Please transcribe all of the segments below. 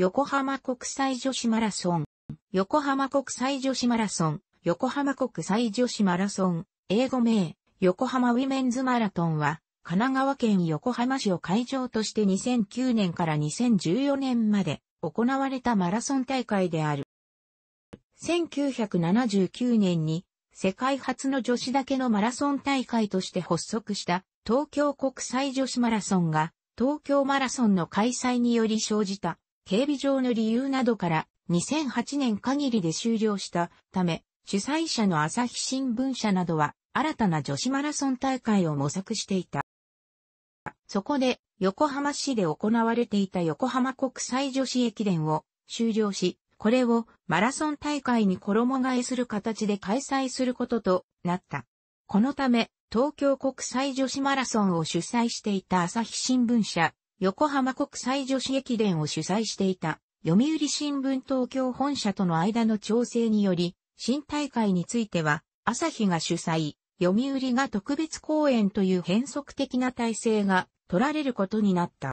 横浜国際女子マラソン、横浜国際女子マラソン、横浜国際女子マラソン、英語名、横浜ウィメンズマラトンは、神奈川県横浜市を会場として2009年から2014年まで行われたマラソン大会である。1979年に世界初の女子だけのマラソン大会として発足した東京国際女子マラソンが東京マラソンの開催により生じた警備上の理由などから2008年限りで終了したため、主催者の朝日新聞社などは新たな女子マラソン大会を模索していた。そこで横浜市で行われていた横浜国際女子駅伝を終了し、これをマラソン大会に衣替えする形で開催することとなった。このため、東京国際女子マラソンを主催していた朝日新聞社、横浜国際女子駅伝を主催していた、読売新聞東京本社との間の調整により、新大会については、朝日が主催、読売が特別公演という変則的な体制が取られることになった。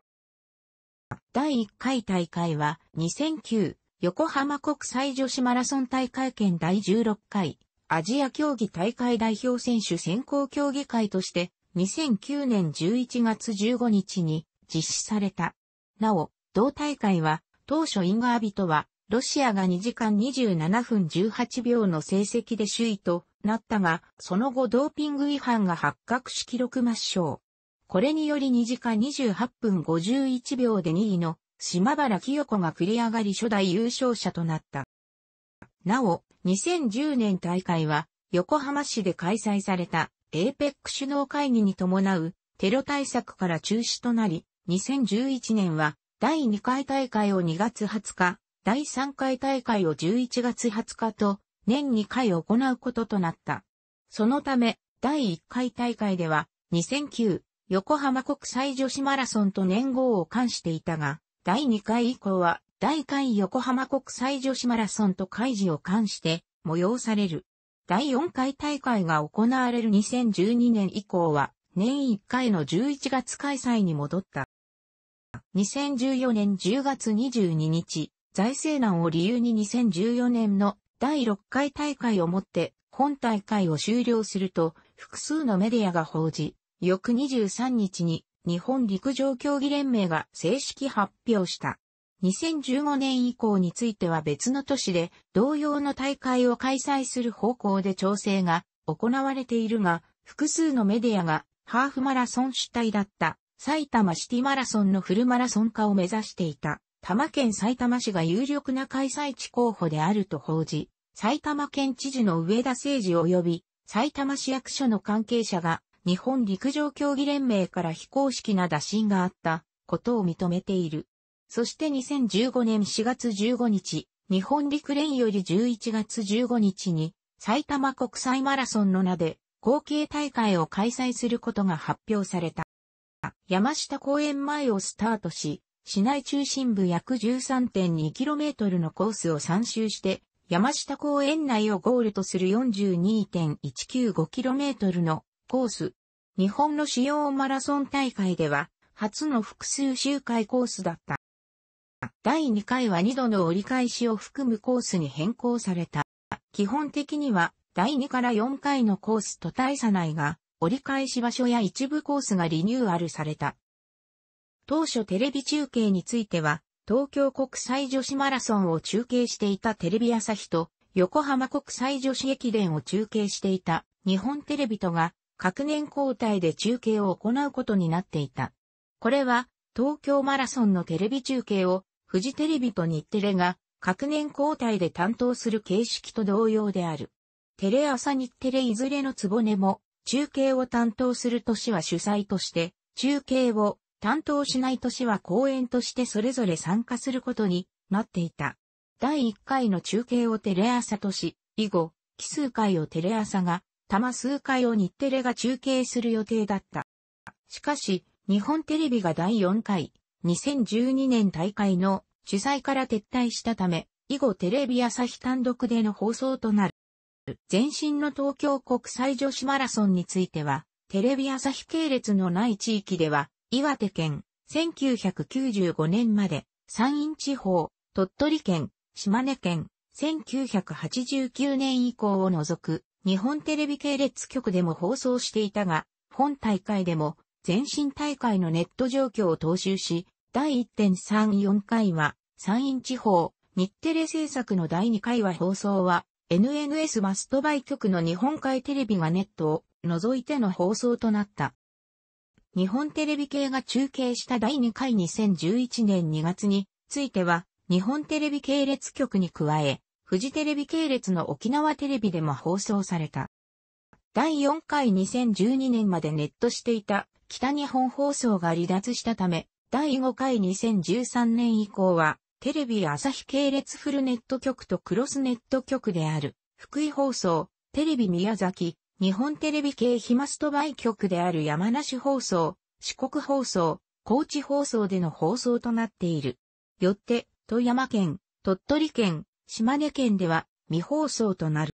第1回大会は2009横浜国際女子マラソン大会圏第16回アジア競技大会代表選手選考協議会として2009年11月15日に実施された。なお、同大会は、当初インガービトは、ロシアが2時間27分18秒の成績で首位となったが、その後ドーピング違反が発覚し記録抹消。これにより2時間28分51秒で2位の島原清子が繰り上がり初代優勝者となった。なお、2010年大会は横浜市で開催された APEC 首脳会議に伴うテロ対策から中止となり、2011年は第2回大会を2月20日、第3回大会を11月20日と年2回行うこととなった。そのため、第1回大会では2009横浜国際女子マラソンと年号を冠していたが、第2回以降は第回横浜国際女子マラソンと開示を冠して催される。第4回大会が行われる2012年以降は年1回の11月開催に戻った。2014年10月22日、財政難を理由に2014年の第6回大会をもって本大会を終了すると複数のメディアが報じ、翌23日に日本陸上競技連盟が正式発表した。2015年以降については別の都市で同様の大会を開催する方向で調整が行われているが、複数のメディアがハーフマラソン主体だった埼玉シティマラソンのフルマラソン化を目指していた、多摩県埼玉市が有力な開催地候補であると報じ、埼玉県知事の上田誠二及び、埼玉市役所の関係者が、日本陸上競技連盟から非公式な打診があったことを認めている。そして2015年4月15日、日本陸連より11月15日に、埼玉国際マラソンの名で、後継大会を開催することが発表された。山下公園前をスタートし、市内中心部約 13.2km のコースを3周して、山下公園内をゴールとする 42.195km のコース。日本の主要マラソン大会では、初の複数周回コースだった。第2回は2度の折り返しを含むコースに変更された。基本的には第2から4回のコースと大差ないが、折り返し場所や一部コースがリニューアルされた。当初テレビ中継については、東京国際女子マラソンを中継していたテレビ朝日と、横浜国際女子駅伝を中継していた日本テレビとが、各年交代で中継を行うことになっていた。これは、東京マラソンのテレビ中継を、フジテレビと日テレが、各年交代で担当する形式と同様である。テレ朝日テレいずれのつぼねも、中継を担当する年は主催として、中継を担当しない年は公演としてそれぞれ参加することになっていた。第1回の中継をテレ朝とし、以後、奇数回をテレ朝が、摩数回を日テレが中継する予定だった。しかし、日本テレビが第4回、2012年大会の主催から撤退したため、以後テレビ朝日単独での放送となる。前身の東京国際女子マラソンについては、テレビ朝日系列のない地域では、岩手県、1995年まで、山陰地方、鳥取県、島根県、1989年以降を除く、日本テレビ系列局でも放送していたが、本大会でも、前身大会のネット状況を踏襲し、第1.34回は、山陰地方、日テレ制作の第2回は放送は、NNS マストバイ局の日本海テレビがネットを除いての放送となった。日本テレビ系が中継した第2回2011年2月については、日本テレビ系列局に加え、富士テレビ系列の沖縄テレビでも放送された。第4回2012年までネットしていた北日本放送が離脱したため、第5回2013年以降はテレビ朝日系列フルネット局とクロスネット局である、福井放送、テレビ宮崎、日本テレビ系ヒマストバイ局である山梨放送、四国放送、高知放送での放送となっている。よって、富山県、鳥取県、島根県では未放送となる。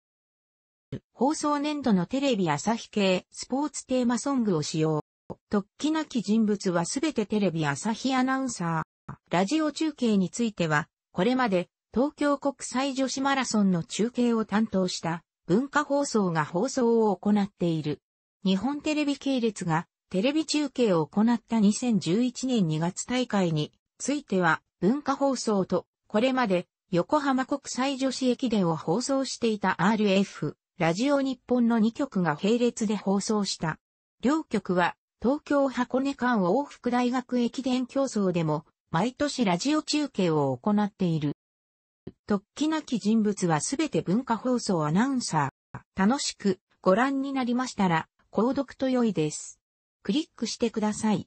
放送年度のテレビ朝日系スポーツテーマソングを使用。突起なき人物はすべてテレビ朝日アナウンサー。ラジオ中継については、これまで東京国際女子マラソンの中継を担当した文化放送が放送を行っている。日本テレビ系列がテレビ中継を行った2011年2月大会については文化放送とこれまで横浜国際女子駅伝を放送していた RF ラジオ日本の2局が並列で放送した。両局は東京箱根間往復大学駅伝競争でも毎年ラジオ中継を行っている。突起なき人物はすべて文化放送アナウンサー。楽しくご覧になりましたら、購読と良いです。クリックしてください。